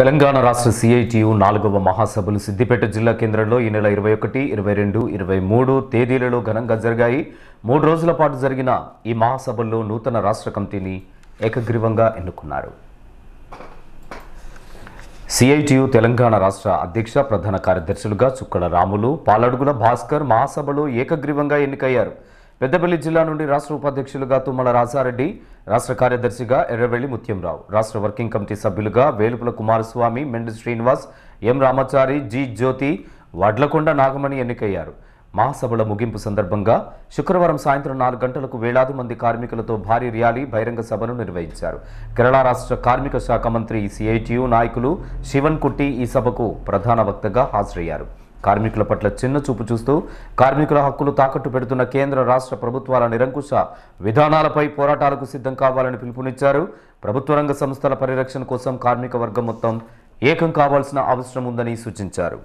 తెలంగాణ రాష్ట్ర సిఐటియు నాలుగవ మహాసభలు సిద్దిపేట జిల్లా కేంద్రంలో ఈ నెల ఇరవై ఒకటి ఇరవై రెండు ఇరవై మూడు తేదీలలో ఘనంగా జరిగాయి మూడు రోజుల పాటు జరిగిన ఈ మహాసభల్లో నూతన రాష్ట్ర కమిటీని ఏకగ్రీవంగా ఎన్నుకున్నారు సిఐటియు తెలంగాణ రాష్ట్ర అధ్యక్ష ప్రధాన కార్యదర్శులుగా చుక్కల రాములు పాలడుగుల భాస్కర్ మహాసభలో ఏకగ్రీవంగా ఎన్నికయ్యారు పెద్దపల్లి జిల్లా నుండి రాష్ట్ర ఉపాధ్యక్షులుగా తుమ్మల రాజారెడ్డి రాష్ట్ర కార్యదర్శిగా ఎర్రవెల్లి ముత్యంరావు రాష్ట్ర వర్కింగ్ కమిటీ సభ్యులుగా వేలుపుల కుమారస్వామి మెండి శ్రీనివాస్ ఎం రామాచారి జి జ్యోతి వడ్లకొండ నాగమణి ఎన్నికయ్యారు మహాసభల ముగింపు సందర్భంగా శుక్రవారం సాయంత్రం నాలుగు గంటలకు వేలాది మంది కార్మికులతో భారీ ర్యాలీ బహిరంగ సభను నిర్వహించారు కేరళ రాష్ట్ర కార్మిక శాఖ మంత్రి సిఐటియు నాయకులు శివన్ కుట్టి ఈ సభకు ప్రధాన వక్తగా హాజరయ్యారు కార్మికుల పట్ల చిన్న చూపు చూస్తూ కార్మికుల హక్కులు తాకట్టు పెడుతున్న కేంద్ర రాష్ట్ర ప్రభుత్వాల నిరంకుశ విధానాలపై పోరాటాలకు సిద్ధం కావాలని పిలుపునిచ్చారు ప్రభుత్వ రంగ సంస్థల పరిరక్షణ కోసం కార్మిక వర్గం మొత్తం ఏకం కావాల్సిన అవసరం ఉందని సూచించారు